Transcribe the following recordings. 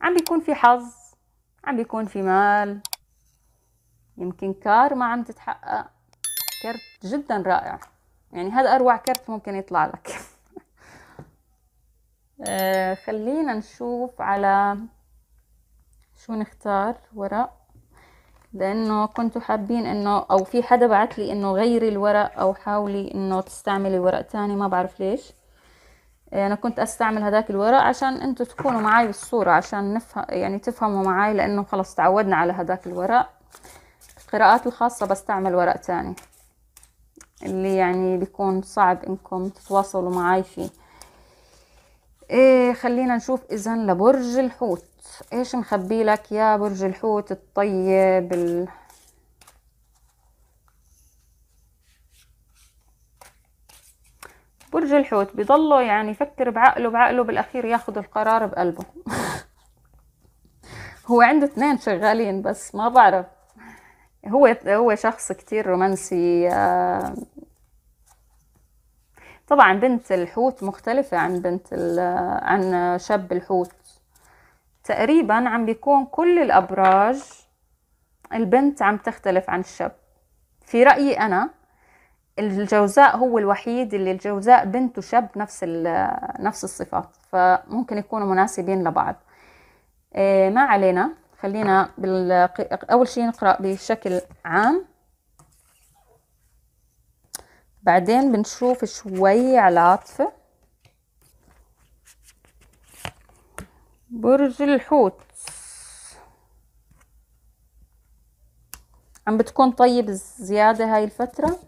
عم بيكون في حظ عم بيكون في مال يمكن كار ما عم تتحقق كرت جدا رائع يعني هذا اروع كرت ممكن يطلع لك آه، خلينا نشوف على شو نختار ورق لانه كنتوا حابين انه او في حدا بعت لي انه غيري الورق او حاولي انه تستعملي ورق تاني ما بعرف ليش إيه، انا كنت استعمل هذاك الورق عشان انتوا تكونوا معاي بالصورة عشان نفهم يعني تفهموا معاي لانه خلص تعودنا على هذاك الورق القراءات الخاصة بستعمل ورق تاني اللي يعني بيكون صعب انكم تتواصلوا معاي فيه ايه خلينا نشوف اذا لبرج الحوت ايش مخبي لك يا برج الحوت الطيب برج الحوت بضله يعني يفكر بعقله بعقله بالأخير ياخذ القرار بقلبه هو عنده اثنين شغالين بس ما بعرف هو هو شخص كتير رومانسي آه، طبعا بنت الحوت مختلفة عن بنت عن شاب الحوت تقريبا عم بيكون كل الأبراج البنت عم تختلف عن الشاب في رأيي أنا الجوزاء هو الوحيد اللي الجوزاء بنت وشب نفس نفس الصفات فممكن يكونوا مناسبين لبعض إيه، ما علينا خلينا اول شيء نقرا بشكل عام بعدين بنشوف شوي على عطفة. برج الحوت عم بتكون طيب زيادة هاي الفترة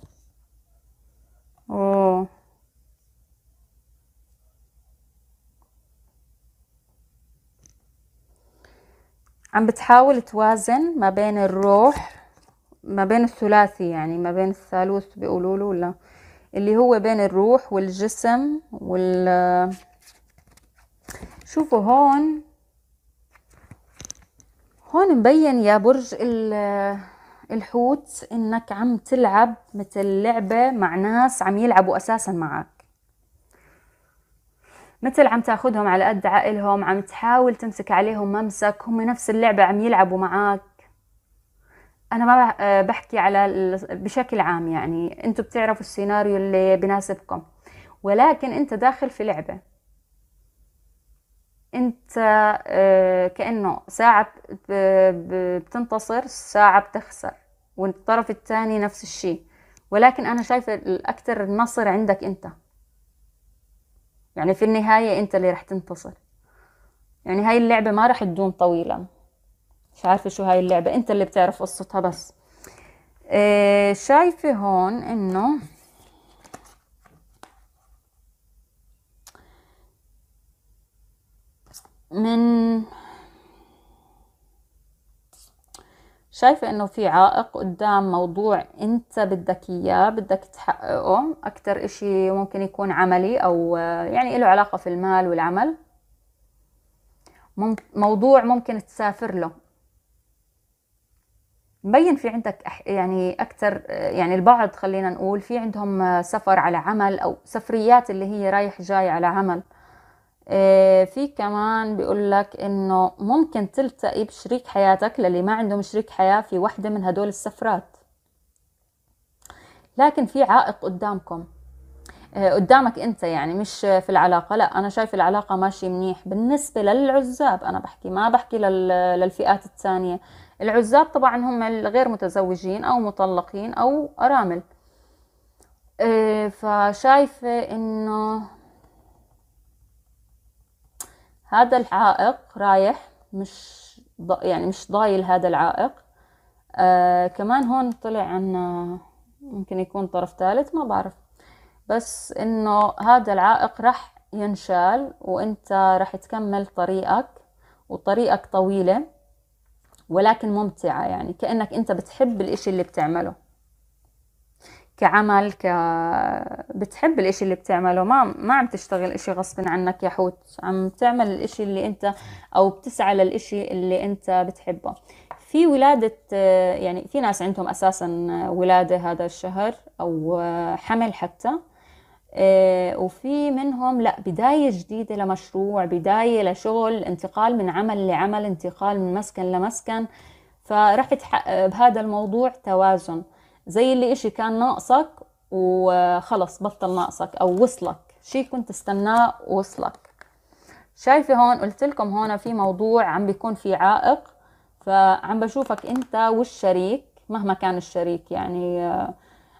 اه عم بتحاول توازن ما بين الروح ما بين الثلاثي يعني ما بين الثالوث بيقولوا له ولا اللي هو بين الروح والجسم وال شوفوا هون هون مبين يا برج ال الحوت انك عم تلعب مثل لعبة مع ناس عم يلعبوا اساسا معك مثل عم تاخذهم على قد عقلهم عم تحاول تمسك عليهم ممسك هم نفس اللعبة عم يلعبوا معك أنا ما آه، بحكي على بشكل عام يعني أنتوا بتعرفوا السيناريو اللي بناسبكم ولكن أنت داخل في لعبة انت آه، كأنه ساعة بتنتصر ساعة بتخسر والطرف الثاني نفس الشيء ولكن انا شايفة الاكثر نصر عندك انت يعني في النهاية انت اللي رح تنتصر يعني هاي اللعبة ما رح تدوم طويلا مش عارفة شو هاي اللعبة انت اللي بتعرف قصتها بس آه، شايفة هون انه من شايفة انه في عائق قدام موضوع انت بدك اياه بدك تحققه اكتر اشي ممكن يكون عملي او يعني له علاقة في المال والعمل موضوع ممكن تسافر له مبين في عندك يعني اكثر يعني البعض خلينا نقول في عندهم سفر على عمل او سفريات اللي هي رايح جاي على عمل آه، في كمان بيقول لك انه ممكن تلتقي بشريك حياتك للي ما عندهم شريك حياة في وحدة من هدول السفرات لكن في عائق قدامكم آه، قدامك انت يعني مش في العلاقة لا انا شايف العلاقة ماشي منيح بالنسبة للعزاب انا بحكي ما بحكي للفئات الثانية العزاب طبعا هم الغير متزوجين او مطلقين او ارامل آه، فشايفة انه هذا العائق رايح مش ض... يعني مش ضايل هذا العائق آه كمان هون طلع عنا آه، ممكن يكون طرف ثالث ما بعرف بس انه هذا العائق راح ينشال وانت راح تكمل طريقك وطريقك طويلة ولكن ممتعة يعني كأنك انت بتحب الاشي اللي بتعمله كعمل ك بتحب الإشي اللي بتعمله ما ما عم تشتغل إشي غصب عنك يا حوت عم تعمل الإشي اللي أنت أو بتسعى للإشي اللي أنت بتحبه في ولادة يعني في ناس عندهم أساسا ولادة هذا الشهر أو حمل حتى آه، وفي منهم لا بداية جديدة لمشروع بداية لشغل انتقال من عمل لعمل انتقال من مسكن لمسكن فرح تحقق بهذا الموضوع توازن زي اللي إشي كان ناقصك وخلص بطل ناقصك أو وصلك شي كنت تستناه وصلك شايفة هون قلت لكم هون في موضوع عم بيكون في عائق فعم بشوفك انت والشريك مهما كان الشريك يعني آه،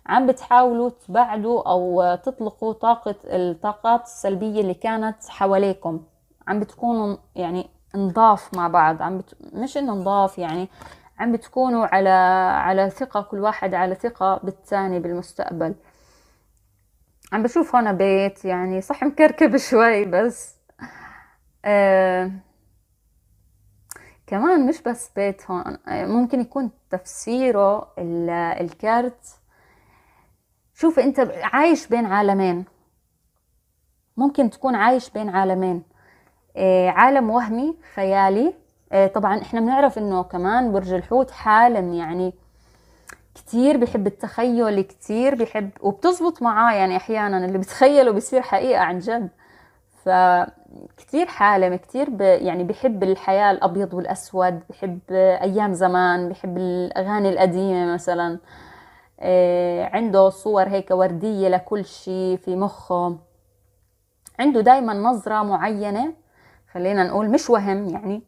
عم بتحاولوا تبعدوا او تطلقوا طاقة الطاقات السلبية اللي كانت حواليكم عم بتكونوا يعني نضاف مع بعض عم بت... مش انه نضاف يعني عم بتكونوا على على ثقة كل واحد على ثقة بالثاني بالمستقبل عم بشوف هون بيت يعني صح مكركب شوي بس آه كمان مش بس بيت هون آه، ممكن يكون تفسيره الكارت شوف انت عايش بين عالمين ممكن تكون عايش بين عالمين آه عالم وهمي خيالي آه، طبعا احنا بنعرف انه كمان برج الحوت حالا يعني كتير بحب التخيل كتير بحب وبتزبط معاه يعني احيانا اللي بتخيله بيصير حقيقة عن جد فكتير حالم كتير ب... يعني بحب الحياة الأبيض والأسود بحب أيام زمان بحب الأغاني القديمة مثلا آه، عنده صور هيك وردية لكل شيء في مخه عنده دايما نظرة معينة خلينا نقول مش وهم يعني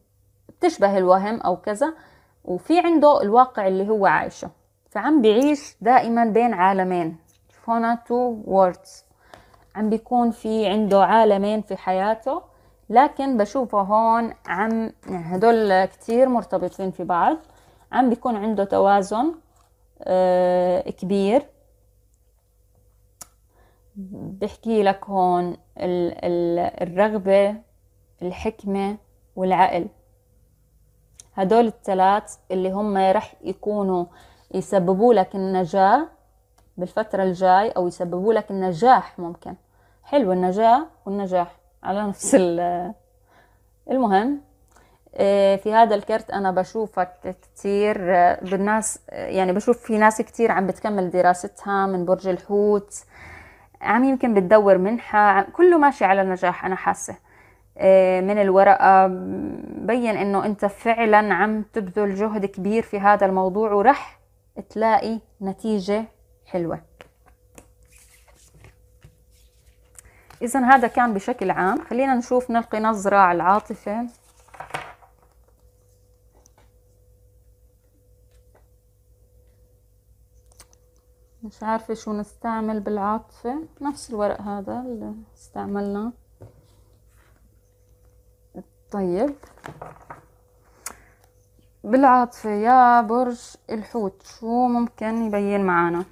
تشبه الوهم أو كذا وفي عنده الواقع اللي هو عايشه فعم بيعيش دائما بين عالمين هنا تو ووردز عم بيكون في عنده عالمين في حياته لكن بشوفه هون عم يعني هدول كتير مرتبطين في بعض عم بيكون عنده توازن آه كبير بحكي لك هون الرغبة الحكمة والعقل هدول الثلاث اللي هم رح يكونوا يسببوا لك النجاة بالفترة الجاي أو يسببوا لك النجاح ممكن حلو النجاة والنجاح على نفس المهم آه، في هذا الكرت أنا بشوفك كتير آه، بالناس آه، يعني بشوف في ناس كتير عم بتكمل دراستها من برج الحوت عم يمكن بتدور منحة كله ماشي على النجاح أنا حاسة آه، من الورقة بين انه انت فعلا عم تبذل جهد كبير في هذا الموضوع ورح تلاقي نتيجة حلوة اذا هذا كان بشكل عام خلينا نشوف نلقي نظرة على العاطفة مش عارفة شو نستعمل بالعاطفة نفس الورق هذا اللي استعملناه طيب بالعاطفة يا برج الحوت شو ممكن يبين معانا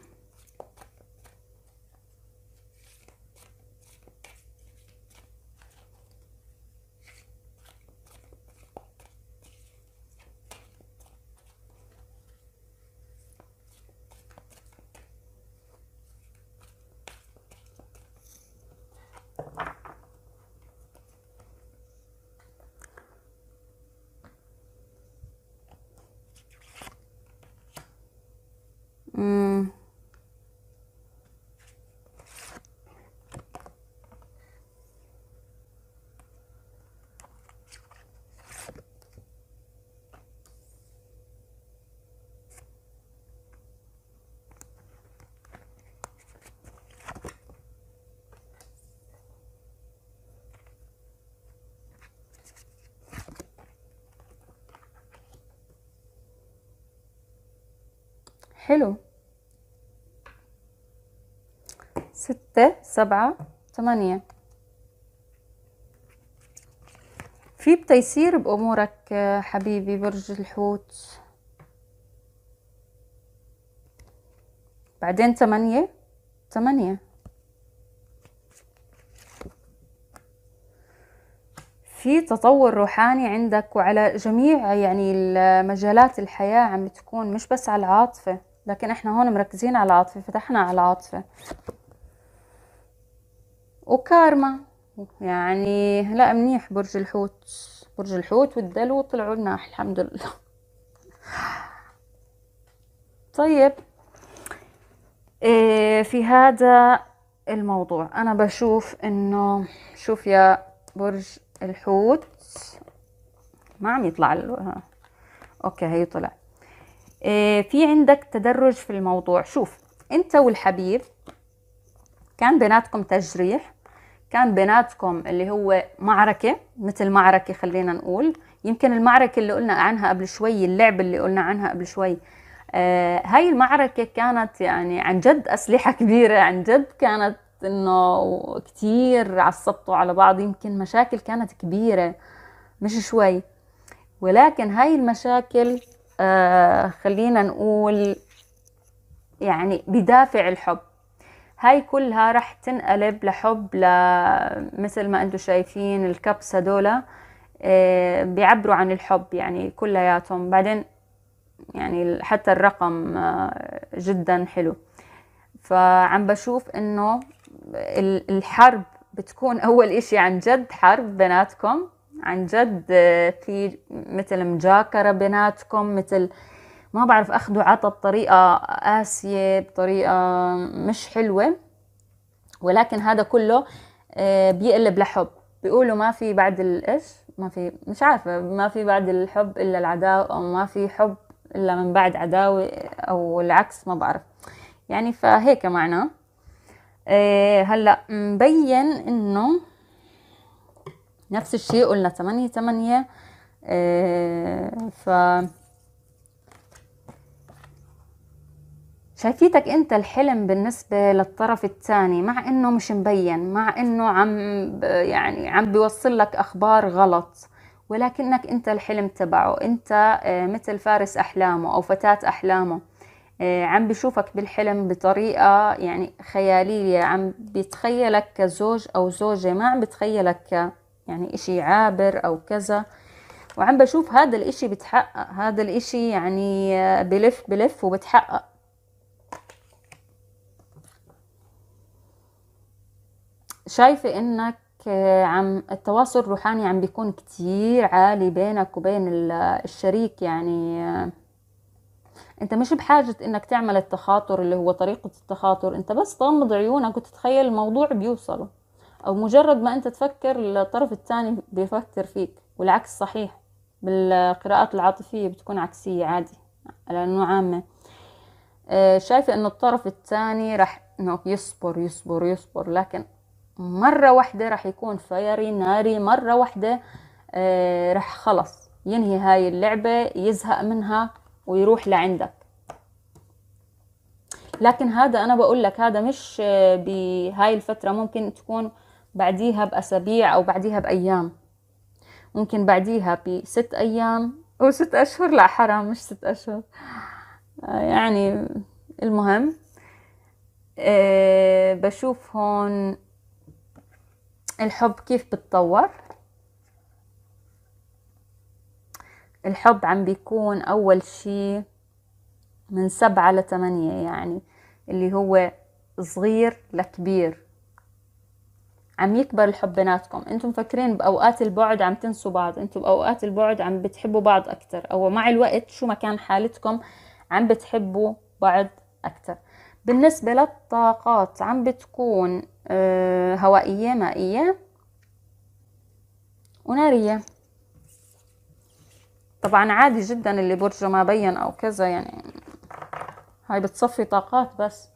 حلو ستة سبعة ثمانية في بتيسير بأمورك حبيبي برج الحوت بعدين ثمانية ثمانية في تطور روحاني عندك وعلى جميع يعني مجالات الحياة عم تكون مش بس على العاطفة لكن احنا هون مركزين على عاطفة فتحنا على عاطفة وكارما يعني لا منيح برج الحوت برج الحوت والدلو طلعوا لنا الحمد لله طيب إيه في هذا الموضوع انا بشوف انه شوف يا برج الحوت ما عم يطلع له اوكي هي طلع آه، في عندك تدرج في الموضوع شوف انت والحبيب كان بيناتكم تجريح كان بيناتكم اللي هو معركة مثل معركة خلينا نقول يمكن المعركة اللي قلنا عنها قبل شوي اللعبة اللي قلنا عنها قبل شوي آه هاي المعركة كانت يعني عن جد أسلحة كبيرة عن جد كانت إنه كتير عصبتوا على بعض يمكن مشاكل كانت كبيرة مش شوي ولكن هاي المشاكل آه، خلينا نقول يعني بدافع الحب هاي كلها رح تنقلب لحب مثل ما انتم شايفين الكبس دولة آه، بيعبروا عن الحب يعني كلياتهم بعدين يعني حتى الرقم آه، جدا حلو فعم بشوف انه الحرب بتكون اول اشي عن جد حرب بيناتكم عن جد آه، في مثل مجاكرة بيناتكم مثل ما بعرف أخذوا عطى بطريقة قاسية بطريقة مش حلوة ولكن هذا كله آه، بيقلب لحب بيقولوا ما في بعد الإيش ما في مش عارفة ما في بعد الحب إلا العداوة أو ما في حب إلا من بعد عداوة أو العكس ما بعرف يعني فهيك معناه آه، هلا مبين إنه نفس الشيء قلنا تمانية تمانية آه، ف شايفيتك انت الحلم بالنسبة للطرف الثاني مع انه مش مبين مع انه عم يعني عم بيوصل لك اخبار غلط ولكنك انت الحلم تبعه انت آه، مثل فارس احلامه او فتاة احلامه آه، عم بشوفك بالحلم بطريقة يعني خيالية عم بيتخيلك كزوج او زوجة ما عم بيتخيلك يعني إشي عابر أو كذا وعم بشوف هذا الإشي بتحقق هذا الإشي يعني بلف بلف وبتحقق شايفة إنك عم التواصل الروحاني عم بيكون كتير عالي بينك وبين الشريك يعني انت مش بحاجة انك تعمل التخاطر اللي هو طريقة التخاطر انت بس تغمض عيونك وتتخيل الموضوع بيوصله أو مجرد ما أنت تفكر الطرف الثاني بيفكر فيك والعكس صحيح بالقراءات العاطفية بتكون عكسية عادي لأنه عامة آه، شايفة أنه الطرف الثاني رح أنه يصبر يصبر يصبر لكن مرة واحدة رح يكون فيري ناري مرة واحدة آه، رح خلص ينهي هاي اللعبة يزهق منها ويروح لعندك لكن هذا أنا بقول لك هذا مش آه، بهاي الفترة ممكن تكون بعديها بأسابيع أو بعديها بأيام ممكن بعديها بست أيام أو ست أشهر لا حرام مش ست أشهر آه، يعني المهم آه، بشوف هون الحب كيف بتطور الحب عم بيكون أول شي من سبعة لثمانية يعني اللي هو صغير لكبير عم يكبر الحب بيناتكم انتم مفكرين باوقات البعد عم تنسوا بعض انتم باوقات البعد عم بتحبوا بعض اكثر او مع الوقت شو ما كان حالتكم عم بتحبوا بعض اكثر بالنسبة للطاقات عم بتكون آه، هوائية مائية ونارية طبعا عادي جدا اللي برجه ما بين او كذا يعني هاي بتصفي طاقات بس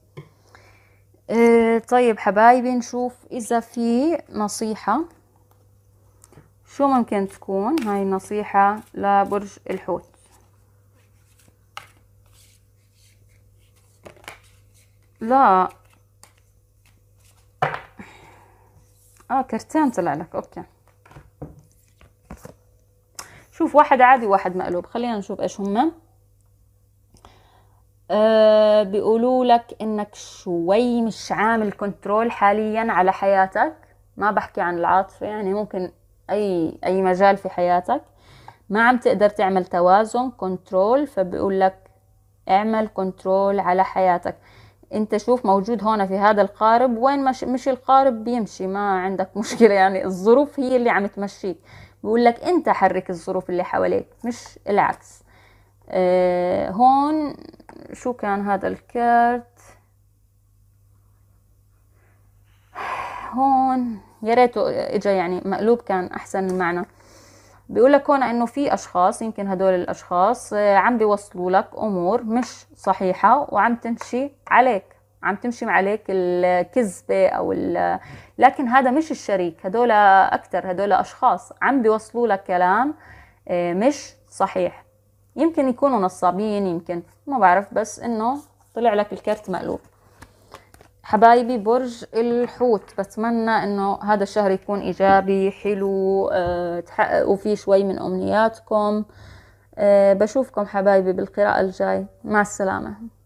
آه، طيب حبايبي نشوف اذا في نصيحة شو ممكن تكون هاي النصيحة لبرج الحوت لا اه كرتان طلع لك اوكي شوف واحد عادي وواحد مقلوب خلينا نشوف ايش هما آه، بيقولوا لك انك شوي مش عامل كنترول حاليا على حياتك ما بحكي عن العاطفة يعني ممكن اي اي مجال في حياتك ما عم تقدر تعمل توازن كنترول فبيقول لك اعمل كنترول على حياتك انت شوف موجود هون في هذا القارب وين مش, مش القارب بيمشي ما عندك مشكلة يعني الظروف هي اللي عم تمشيك بيقول لك انت حرك الظروف اللي حواليك مش العكس أه هون شو كان هذا الكارت هون يا ريته اجى يعني مقلوب كان احسن المعنى بيقول لك هون انه في اشخاص يمكن هدول الاشخاص آه، عم بيوصلوا لك امور مش صحيحه وعم تمشي عليك عم تمشي عليك الكذبه او لكن هذا مش الشريك هدول اكثر هدول اشخاص عم بيوصلوا لك كلام آه، مش صحيح يمكن يكونوا نصابين يمكن ما بعرف بس انه طلع لك الكرت مقلوب حبايبي برج الحوت بتمنى انه هذا الشهر يكون ايجابي حلو آه، تحققوا فيه شوي من امنياتكم آه، بشوفكم حبايبي بالقراءة الجاي مع السلامة